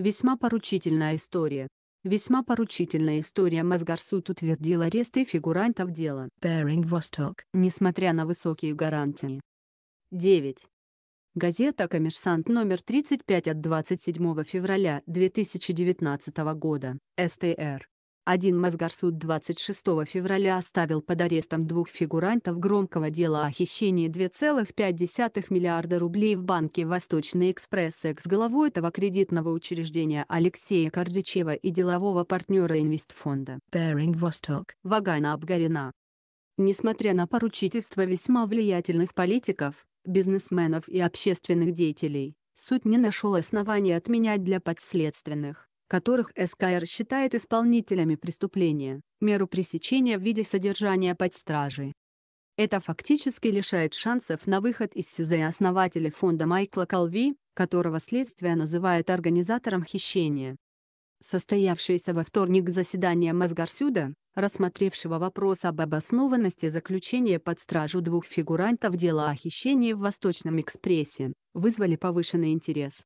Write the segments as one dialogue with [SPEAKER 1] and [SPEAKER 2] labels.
[SPEAKER 1] Весьма поручительная история. Весьма поручительная история Мосгорсуд утвердил аресты фигурантов дела Беринг Восток, несмотря на высокие гарантии. 9. Газета «Коммерсант» номер 35 от 27 февраля 2019 года, СТР. Один Мосгорсуд 26 февраля оставил под арестом двух фигурантов громкого дела о хищении 2,5 миллиарда рублей в банке «Восточный с экс-главу этого кредитного учреждения Алексея Кардычева и делового партнера инвестфонда Bering Восток Вагана Абгарина. Несмотря на поручительство весьма влиятельных политиков, бизнесменов и общественных деятелей, суд не нашел оснований отменять для подследственных которых СКР считает исполнителями преступления, меру пресечения в виде содержания под стражей. Это фактически лишает шансов на выход из СИЗО основателя фонда Майкла Колви, которого следствие называет организатором хищения. Состоявшееся во вторник заседание Мосгорсюда, рассмотревшего вопрос об обоснованности заключения под стражу двух фигурантов дела о хищении в Восточном экспрессе, вызвали повышенный интерес.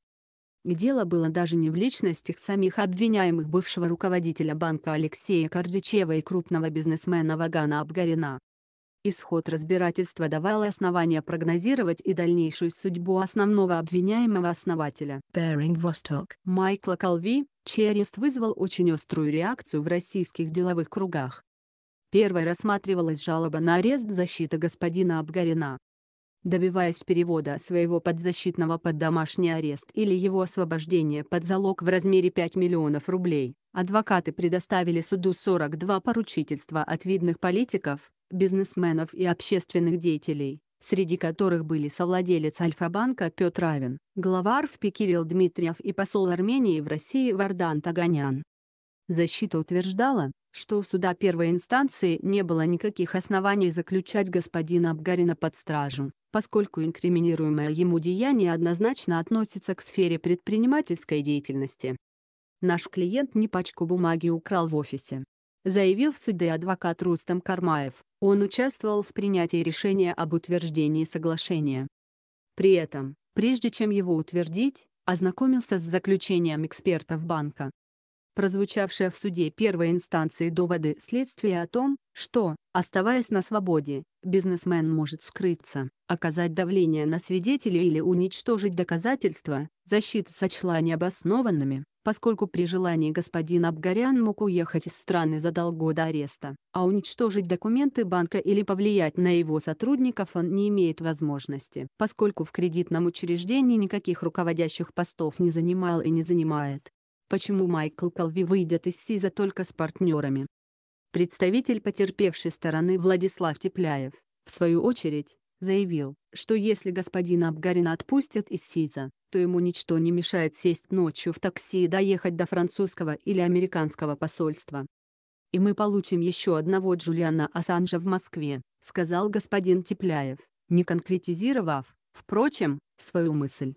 [SPEAKER 1] Дело было даже не в личностях самих обвиняемых бывшего руководителя банка Алексея Кардючева и крупного бизнесмена Вагана Абгарина. Исход разбирательства давал основания прогнозировать и дальнейшую судьбу основного обвиняемого основателя. Беринг Восток. Майкла Колви, чей арест вызвал очень острую реакцию в российских деловых кругах. Первой рассматривалась жалоба на арест защиты господина Абгарина, добиваясь перевода своего подзащитного под домашний арест или его освобождения под залог в размере 5 миллионов рублей. Адвокаты предоставили суду 42 поручительства от видных политиков, бизнесменов и общественных деятелей, среди которых были совладелец Альфа-банка Петр Авин, глава РФПИ Кирилл Дмитриев и посол Армении в России Вардан Таганян. Защита утверждала, что у суда первой инстанции не было никаких оснований заключать господина Абгарина под стражу, поскольку инкриминируемое ему деяние однозначно относится к сфере предпринимательской деятельности. Наш клиент не пачку бумаги украл в офисе. Заявил в суде адвокат Рустам Кармаев, он участвовал в принятии решения об утверждении соглашения. При этом, прежде чем его утвердить, ознакомился с заключением экспертов банка. Прозвучавшие в суде первой инстанции доводы следствия о том, что, оставаясь на свободе, бизнесмен может скрыться, оказать давление на свидетелей или уничтожить доказательства, защита сочла необоснованными, поскольку при желании господин Абгарян мог уехать из страны за долгу до ареста, а уничтожить документы банка или повлиять на его сотрудников он не имеет возможности, поскольку в кредитном учреждении никаких руководящих постов не занимал и не занимает. Почему Майкл Колви выйдет из СИЗа только с партнерами? Представитель потерпевшей стороны Владислав Тепляев, в свою очередь, заявил, что если господина Абгарина отпустят из СИЗа, то ему ничто не мешает сесть ночью в такси и доехать до французского или американского посольства. «И мы получим еще одного Джулиана Ассанжа в Москве», — сказал господин Тепляев, не конкретизировав, впрочем, свою мысль.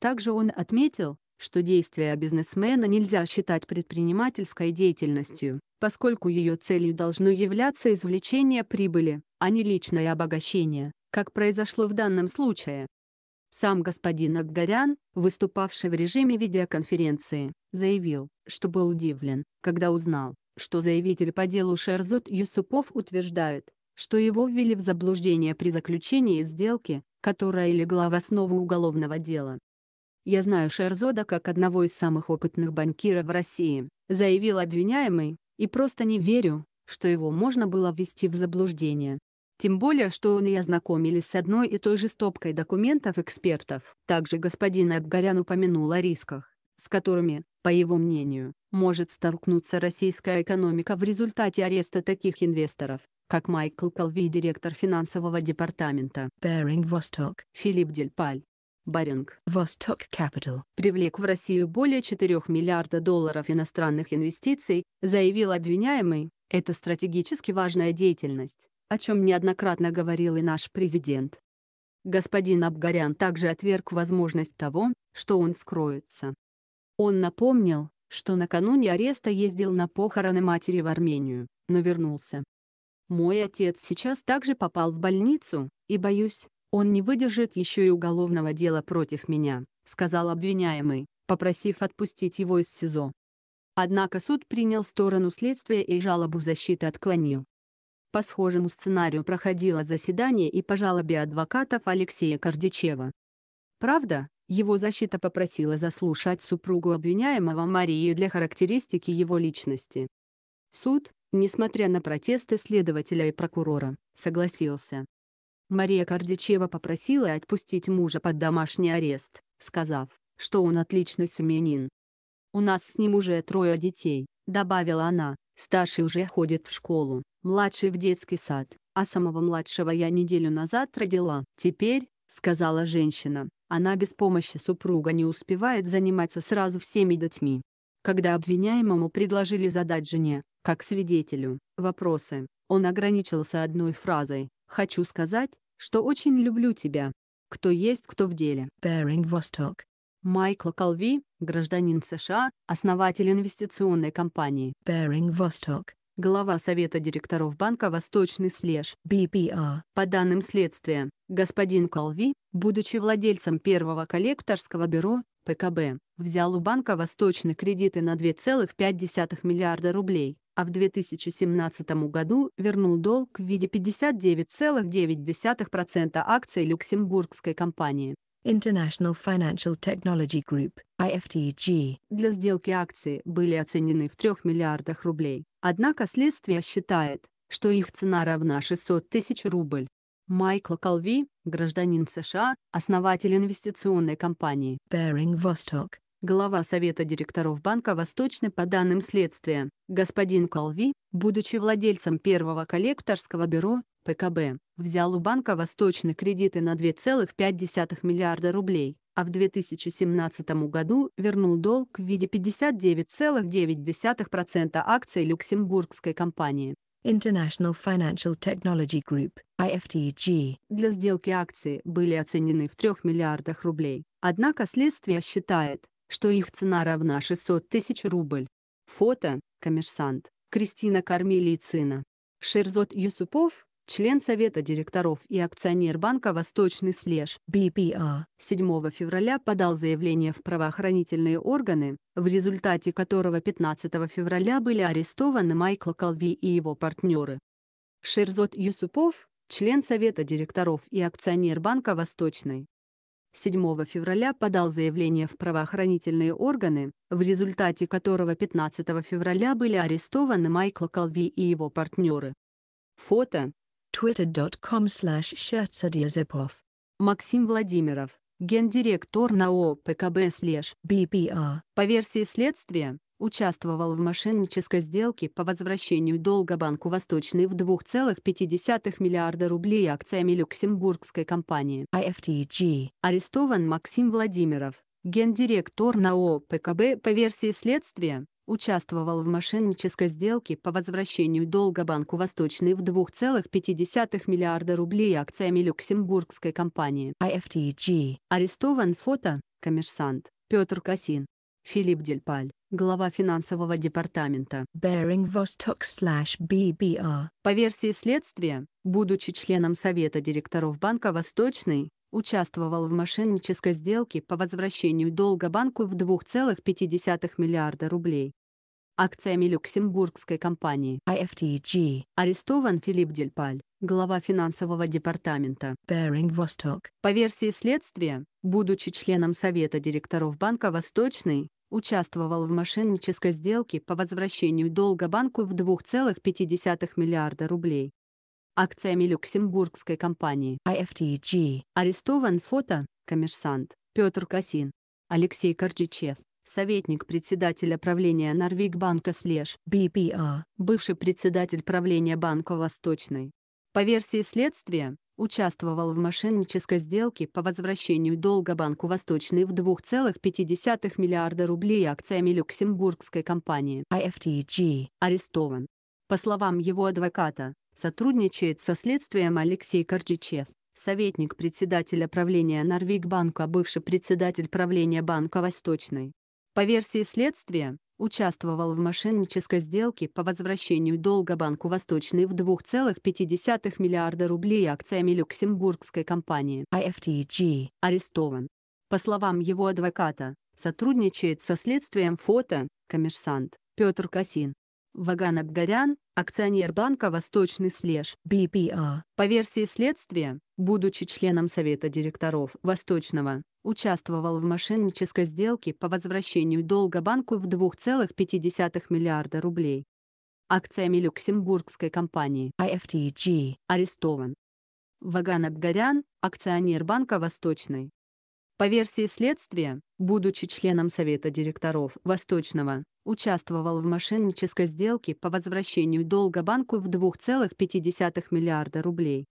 [SPEAKER 1] Также он отметил, что действия бизнесмена нельзя считать предпринимательской деятельностью, поскольку ее целью должно являться извлечение прибыли, а не личное обогащение, как произошло в данном случае. Сам господин Абгарян, выступавший в режиме видеоконференции, заявил, что был удивлен, когда узнал, что заявитель по делу Шерзот Юсупов утверждает, что его ввели в заблуждение при заключении сделки, которая легла в основу уголовного дела. Я знаю Шерзода как одного из самых опытных банкиров в России», — заявил обвиняемый, «и просто не верю, что его можно было ввести в заблуждение. Тем более, что он и ознакомились с одной и той же стопкой документов экспертов. Также господин Абгарян упомянул о рисках, с которыми, по его мнению, может столкнуться российская экономика в результате ареста таких инвесторов, как Майкл Колви, директор финансового департамента Bering Vostok, Филипп Дельпаль, Баринг Восток Capital привлек в Россию более 4 миллиарда долларов иностранных инвестиций, заявил обвиняемый, это стратегически важная деятельность, о чем неоднократно говорил и наш президент. Господин Абгарян также отверг возможность того, что он скроется. Он напомнил, что накануне ареста ездил на похороны матери в Армению, но вернулся. Мой отец сейчас также попал в больницу, и боюсь, он не выдержит еще и уголовного дела против меня», — сказал обвиняемый, попросив отпустить его из СИЗО. Однако суд принял сторону следствия и жалобу защиты отклонил. По схожему сценарию проходило заседание и по жалобе адвокатов Алексея Кордичева. Правда, его защита попросила заслушать супругу обвиняемого Марию для характеристики его личности. Суд, несмотря на протесты следователя и прокурора, согласился. Мария Кардичева попросила отпустить мужа под домашний арест, сказав, что он отличный семенин. «У нас с ним уже трое детей», — добавила она, — «старший уже ходит в школу, младший в детский сад, а самого младшего я неделю назад родила. Теперь, — сказала женщина, — она без помощи супруга не успевает заниматься сразу всеми детьми». Когда обвиняемому предложили задать жене, как свидетелю, вопросы, он ограничился одной фразой Хочу сказать, что очень люблю тебя. Кто есть, кто в деле. Bering Восток. Майкл Колви, гражданин США, основатель инвестиционной компании Bering Восток, глава Совета директоров банка «Восточный слеж» (BPR). По данным следствия, господин Колви, будучи владельцем первого коллекторского бюро ПКБ, взял у банка «Восточный» кредиты на 2,5 миллиарда рублей а в 2017 году вернул долг в виде 59,9% акций люксембургской компании. International Financial Technology Group, IFTG. Для сделки акции были оценены в 3 миллиардах рублей. Однако следствие считает, что их цена равна 600 тысяч рубль. Майкл Колви, гражданин США, основатель инвестиционной компании Bearing Vostok глава Совета директоров Банка Восточный по данным следствия, господин Колви, будучи владельцем первого коллекторского бюро, ПКБ, взял у Банка Восточный кредиты на 2,5 миллиарда рублей, а в 2017 году вернул долг в виде 59,9% акций люксембургской компании. International Financial Technology Group, IFTG. Для сделки акции были оценены в 3 миллиардах рублей. Однако следствие считает, что их цена равна 600 тысяч рубль. Фото, коммерсант, Кристина Кармелицина. Шерзот Юсупов, член Совета директоров и акционер банка «Восточный Слеж» BPA, 7 а. февраля подал заявление в правоохранительные органы, в результате которого 15 февраля были арестованы Майкл Колви и его партнеры. Шерзот Юсупов, член Совета директоров и акционер банка «Восточный», 7 февраля подал заявление в правоохранительные органы, в результате которого 15 февраля были арестованы Майкл Колви и его партнеры. Фото. twitter.com slash Максим Владимиров, гендиректор НАО ПКБ слеж БПА. По версии следствия, участвовал в мошеннической сделке по возвращению долга Банку Восточный в 2,5 миллиарда рублей акциями люксембургской компании IFTG. Арестован Максим Владимиров, гендиректор НАО ПКБ по версии следствия, участвовал в мошеннической сделке по возвращению долга Банку Восточный в 2,5 миллиарда рублей акциями люксембургской компании IFTG. Арестован фото, коммерсант, Петр Касин. Филипп Дельпаль, глава финансового департамента Bering Vostok BBR. По версии следствия, будучи членом Совета директоров Банка Восточный, участвовал в мошеннической сделке по возвращению долга банку в 2,5 миллиарда рублей акциями люксембургской компании IFTG. Арестован Филипп Дельпаль, глава финансового департамента Bering Восток, По версии следствия, будучи членом Совета директоров Банка «Восточный», участвовал в мошеннической сделке по возвращению долга банку в 2,5 миллиарда рублей акциями люксембургской компании IFTG. Арестован фото, коммерсант, Петр Касин, Алексей Коржичев, советник председателя правления Норвигбанка Слеж, BBR, бывший председатель правления Банка Восточной, по версии следствия, участвовал в мошеннической сделке по возвращению долга Банку Восточный в 2,5 миллиарда рублей акциями люксембургской компании IFTG. Арестован. По словам его адвоката, сотрудничает со следствием Алексей Коржичев, советник председателя правления Норвигбанка, бывший председатель правления Банка Восточный. По версии следствия, участвовал в мошеннической сделке по возвращению долга Банку Восточный в 2,5 миллиарда рублей акциями люксембургской компании IFTG, арестован. По словам его адвоката, сотрудничает со следствием фото, коммерсант, Петр Касин. Ваган Абгарян, акционер банка «Восточный слеж» BPA. По версии следствия, будучи членом Совета директоров «Восточного», участвовал в мошеннической сделке по возвращению долга банку в 2,5 миллиарда рублей. Акциями люксембургской компании IFTG арестован. Ваган Абгарян, акционер банка «Восточный», по версии следствия, будучи членом Совета директоров Восточного, участвовал в мошеннической сделке по возвращению долга банку в 2,5 миллиарда рублей.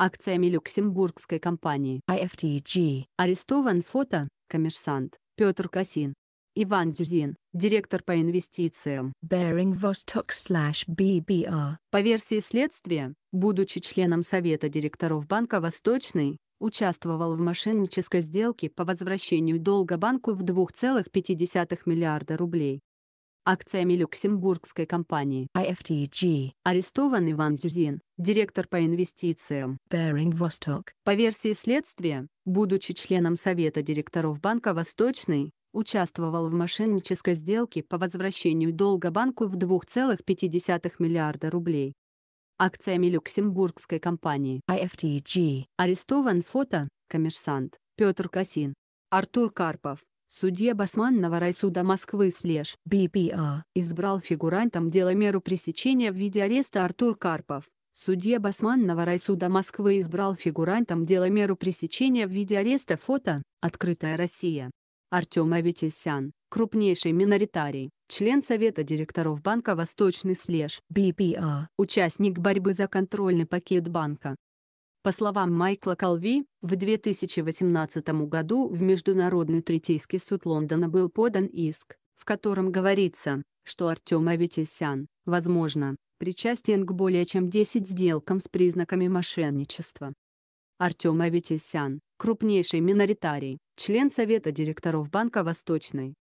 [SPEAKER 1] Акциями люксембургской компании IFTG арестован фото, коммерсант, Петр Касин. Иван Зюзин, директор по инвестициям. Bearing Vostok BBR. По версии следствия, будучи членом Совета директоров Банка Восточный, участвовал в мошеннической сделке по возвращению долга банку в 2,5 миллиарда рублей. Акциями люксембургской компании IFTG арестован Иван Зюзин, директор по инвестициям Bering Восток. По версии следствия, будучи членом Совета директоров Банка Восточный, участвовал в мошеннической сделке по возвращению долга банку в 2,5 миллиарда рублей акциями люксембургской компании IFTG. Арестован фото, коммерсант, Петр Касин, Артур Карпов. Судья Басманного райсуда Москвы слеж БПА избрал фигурантом дела меру пресечения в виде ареста Артур Карпов. Судья Басманного райсуда Москвы избрал фигурантом дела меру пресечения в виде ареста фото «Открытая Россия». Артем Аветисян, крупнейший миноритарий, член Совета директоров банка «Восточный Слеж» BPA, а, участник борьбы за контрольный пакет банка. По словам Майкла Колви, в 2018 году в Международный третейский суд Лондона был подан иск, в котором говорится, что Артем Аветисян, возможно, причастен к более чем 10 сделкам с признаками мошенничества. Артем Аветисян, крупнейший миноритарий, член Совета директоров Банка Восточной.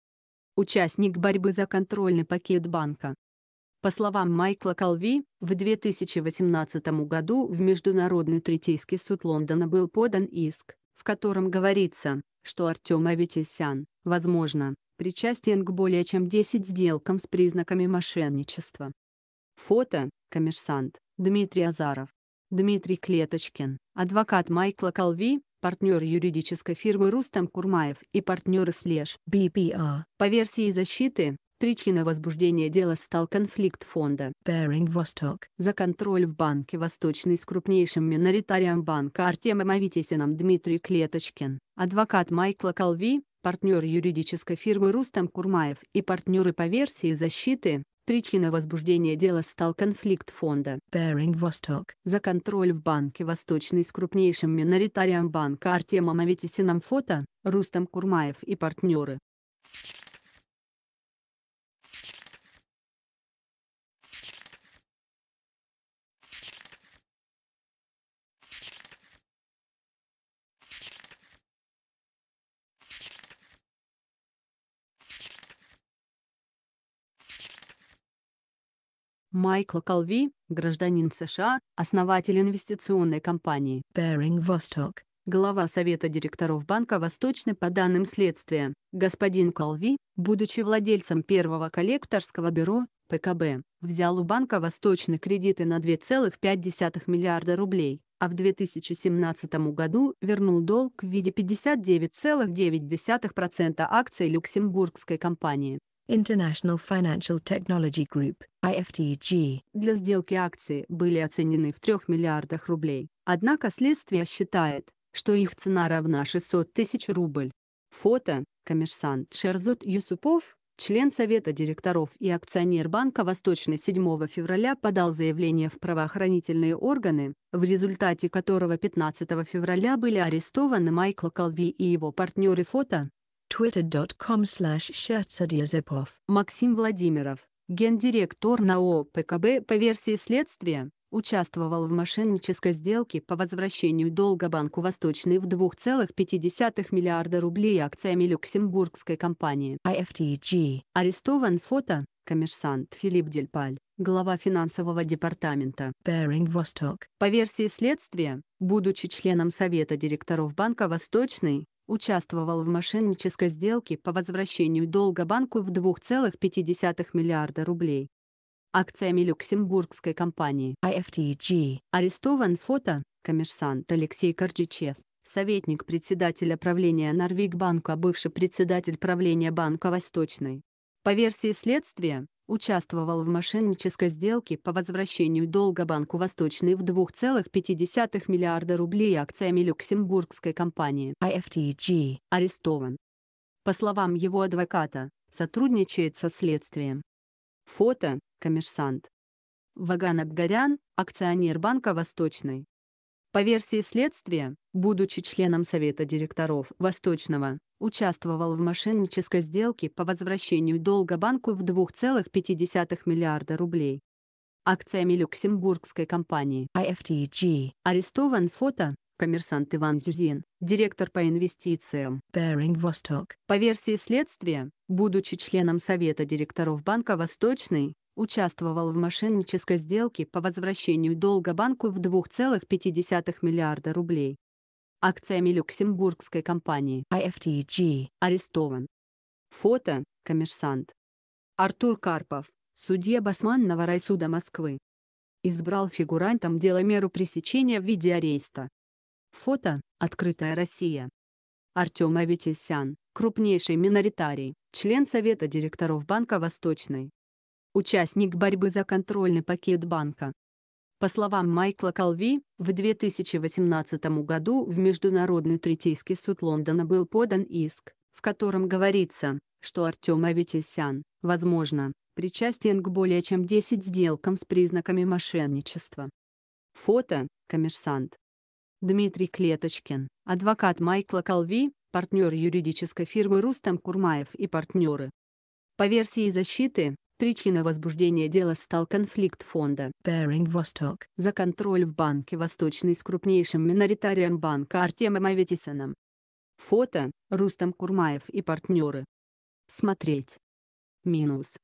[SPEAKER 1] Участник борьбы за контрольный пакет банка. По словам Майкла Колви, в 2018 году в Международный третейский суд Лондона был подан иск, в котором говорится, что Артем Аветисян, возможно, причастен к более чем 10 сделкам с признаками мошенничества. Фото, коммерсант, Дмитрий Азаров. Дмитрий Клеточкин, адвокат Майкла Колви, партнер юридической фирмы Рустам Курмаев и партнеры Слеж BPR. А». По версии защиты, причиной возбуждения дела стал конфликт фонда Bearing Vostok за контроль в банке Восточный с крупнейшим миноритарием банка Артемом Аветисином Дмитрий Клеточкин, адвокат Майкла Колви, партнер юридической фирмы Рустам Курмаев и партнеры по версии защиты, Причиной возбуждения дела стал конфликт фонда Bering Восток за контроль в банке Восточный с крупнейшим миноритарием банка Артемом Аветисином фото, Рустам Курмаев и партнеры, Майкл Колви, гражданин США, основатель инвестиционной компании Bering Vostok, глава Совета директоров Банка Восточный по данным следствия. Господин Колви, будучи владельцем первого коллекторского бюро ПКБ, взял у Банка Восточный кредиты на 2,5 миллиарда рублей, а в 2017 году вернул долг в виде 59,9% акций люксембургской компании. International Financial Technology Group, IFTG. Для сделки акции были оценены в 3 миллиардах рублей, однако следствие считает, что их цена равна 600 тысяч рубль. Фото, коммерсант Шерзот Юсупов, член Совета директоров и акционер Банка Восточный 7 февраля подал заявление в правоохранительные органы, в результате которого 15 февраля были арестованы Майкл Колви и его партнеры фото, twitter.com slash shirtsadiazepov. Максим Владимиров, гендиректор НАО ПКБ по версии следствия, участвовал в мошеннической сделке по возвращению долга Банку Восточный в 2,5 миллиарда рублей акциями люксембургской компании. IFTG. Арестован фото, коммерсант Филипп Дельпаль, глава финансового департамента. Bering Восток, По версии следствия, будучи членом Совета директоров Банка Восточный, участвовал в мошеннической сделке по возвращению долга банку в 2,5 миллиарда рублей. Акциями люксембургской компании IFTG. Арестован фото, коммерсант Алексей Корджичев, советник председателя правления Норвигбанка, бывший председатель правления Банка Восточной. По версии следствия, участвовал в мошеннической сделке по возвращению долга Банку Восточный в 2,5 миллиарда рублей акциями люксембургской компании IFTG, арестован. По словам его адвоката, сотрудничает со следствием. Фото – коммерсант. Ваган Абгарян, акционер Банка Восточный, по версии следствия, будучи членом Совета директоров Восточного, участвовал в мошеннической сделке по возвращению долга банку в 2,5 миллиарда рублей. Акциями люксембургской компании IFTG. Арестован фото коммерсант Иван Зюзин, директор по инвестициям Bering Восток. По версии следствия, будучи членом Совета директоров Банка Восточный, участвовал в мошеннической сделке по возвращению долга банку в 2,5 миллиарда рублей. Акциями люксембургской компании IFTG арестован. Фото – коммерсант. Артур Карпов, судья Басманного райсуда Москвы. Избрал фигурантом дела меру пресечения в виде ареста. Фото – «Открытая Россия». Артем Аветисян, крупнейший миноритарий, член Совета директоров Банка Восточной участник борьбы за контрольный пакет банка. По словам Майкла Колви, в 2018 году в Международный третейский суд Лондона был подан иск, в котором говорится, что Артем Аветисян, возможно, причастен к более чем 10 сделкам с признаками мошенничества. Фото, коммерсант. Дмитрий Клеточкин, адвокат Майкла Колви, партнер юридической фирмы Рустам Курмаев и партнеры. По версии защиты, Причиной возбуждения дела стал конфликт фонда Bering Vostok за контроль в банке Восточный с крупнейшим миноритарием банка Артемом Аветисоном. Фото – Рустам Курмаев и партнеры. Смотреть. Минус.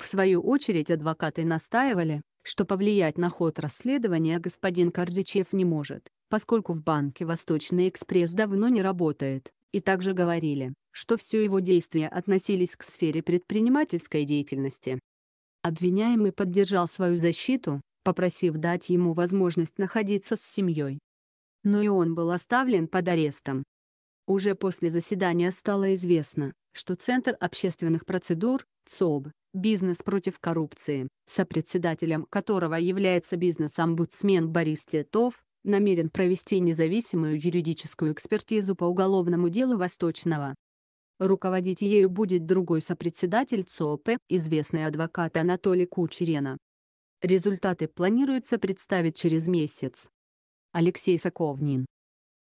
[SPEAKER 1] В свою очередь адвокаты настаивали, что повлиять на ход расследования господин Карличев не может, поскольку в банке «Восточный экспресс» давно не работает, и также говорили, что все его действия относились к сфере предпринимательской деятельности. Обвиняемый поддержал свою защиту, попросив дать ему возможность находиться с семьей. Но и он был оставлен под арестом. Уже после заседания стало известно, что Центр общественных процедур, ЦОБ, «Бизнес против коррупции», сопредседателем которого является бизнес-омбудсмен Борис Титов, намерен провести независимую юридическую экспертизу по уголовному делу Восточного, Руководить ею будет другой сопредседатель ЦОП, известный адвокат Анатолий Кучерена. Результаты планируется представить через месяц. Алексей Соковнин